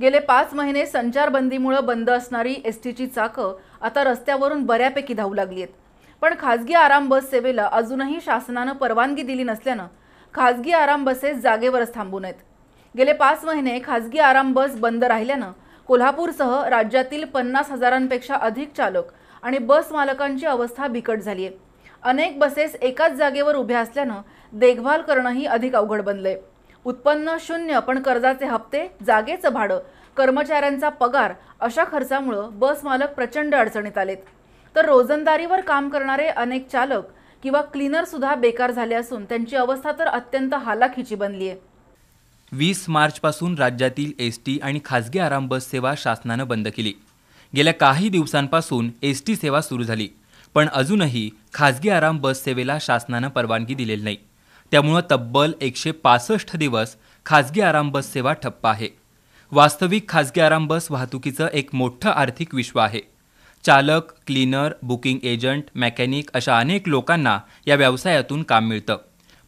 गेले पाच महिने संचारबंदीमुळे बंद असणारी एस टीची चाकं आता रस्त्यावरून बऱ्यापैकी धावू लागली आहेत पण खाजगी आराम बस सेवेला अजूनही शासनानं परवानगी दिली नसल्यानं खाजगी आराम बसेस जागेवरच थांबून आहेत गेले पाच महिने खाजगी आराम बस बंद राहिल्यानं कोल्हापूरसह राज्यातील पन्नास हजारांपेक्षा अधिक चालक आणि बस मालकांची अवस्था बिकट झाली आहे अनेक बसेस एकाच जागेवर उभ्या असल्यानं देखभाल करणंही अधिक अवघड बनलं आहे उत्पन्न शून्य पण कर्जाचे हप्ते जागेचं भाडं कर्मचाऱ्यांचा पगार अशा खर्चामुळं बस मालक प्रचंड अडचणीत आलेत तर रोजंदारीवर काम करणारे अनेक चालक किंवा सुद्धा बेकार झाले असून त्यांची अवस्था तर अत्यंत हालाखीची बनली आहे वीस मार्चपासून राज्यातील एस टी आणि खाजगी आराम बस सेवा शासनानं बंद केली गेल्या काही दिवसांपासून एस टी सेवा सुरू झाली पण अजूनही खाजगी आराम बस सेवेला शासनानं परवानगी दिलेली नाही त्यामुळं तब्बल एकशे पासष्ट दिवस खाजगी बस सेवा ठप्प आहे वास्तविक खाजगी बस वाहतुकीचं एक मोठं आर्थिक विश्व आहे चालक क्लीनर बुकिंग एजंट मॅकॅनिक अशा अनेक लोकांना या व्यवसायातून काम मिळतं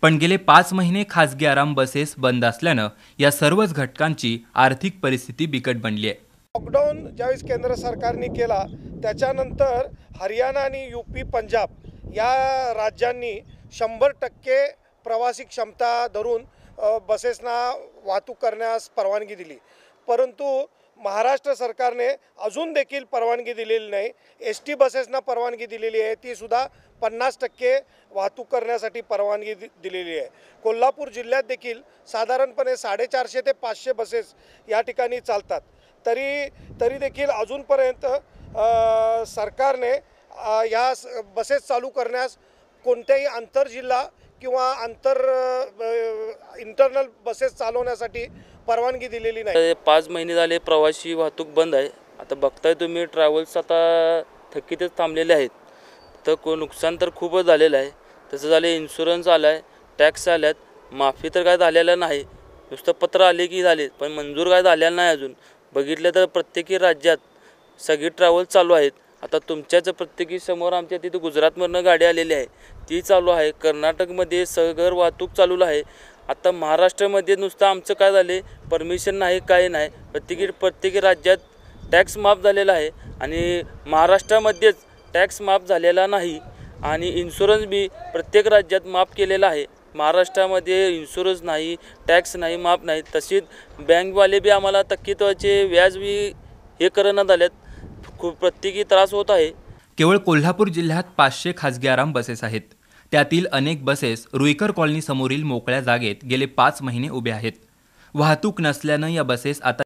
पण गेले पाच महिने खाजगी आराम बसेस बंद असल्यानं या सर्वच घटकांची आर्थिक परिस्थिती बिकट बनली आहे लॉकडाऊन ज्यावेळेस केंद्र सरकारने केला त्याच्यानंतर हरियाणा आणि यू पी पंजाब या राज्यांनी शंभर टक्के प्रवासी क्षमता धरून बसेसना वाहतूक करण्यास परवानगी दिली परंतु महाराष्ट्र सरकारने अजून देखील परवानगी दिलेली नाही एस टी बसेसना परवानगी दिलेली आहे तीसुद्धा पन्नास टक्के वाहतूक करण्यासाठी परवानगी दि दिलेली आहे कोल्हापूर जिल्ह्यात देखील साधारणपणे साडेचारशे ते पाचशे बसेस या ठिकाणी चालतात तरी तरी देखील अजूनपर्यंत सरकारने ह्या बसेस चालू करण्यास कोणत्याही आंतरजिल्हा किंवा आंतर इंटरनल बसेस चालवण्यासाठी परवानगी दिलेली नाही पाच महिने झाले प्रवासी वाहतूक बंद आहे आता बघताय तुम्ही ट्रॅव्हल्स आता थकीतच थांबलेले आहेत तर को नुकसान तर खूपच झालेलं आहे तसं झालं इन्शुरन्स आला आहे टॅक्स आल्यात माफी तर काय झालेलं नाही नुसतं पत्र आले की झाले पण मंजूर काय झालेलं नाही अजून बघितलं तर प्रत्येकी राज्यात सगळी ट्रॅव्हल्स चालू आहेत आता तुमच्याच प्रत्येकी समोर आमच्या तिथे गुजरातमधनं गाडी आलेली आहे ती चालू आहे कर्नाटकमध्ये सहघर वाहतूक चालू आहे आता महाराष्ट्रामध्ये नुसतं आमचं काय झाले परमिशन नाही काय नाही प्रत्येकी प्रत्येकी राज्यात टॅक्स माफ झालेला आहे आणि महाराष्ट्रामध्येच टॅक्स माफ झालेला नाही आणि इन्शुरन्स बी प्रत्येक राज्यात माफ केलेला आहे महाराष्ट्रामध्ये इन्शुरन्स नाही टॅक्स नाही माफ नाही तसेच बँकवाले बी आम्हाला व्याज बी हे करणं आल्यात खूप प्रत्येकी त्रास होत आहे केवळ कोल्हापूर जिल्ह्यात पाचशे खासगी आराम बसेस आहेत त्यातील अनेक बसेस रुईकर कॉलनी समोरील मोकळ्या जागेत गेले पाच महिने उभे आहेत वाहतूक नसल्यानं या बसेस आता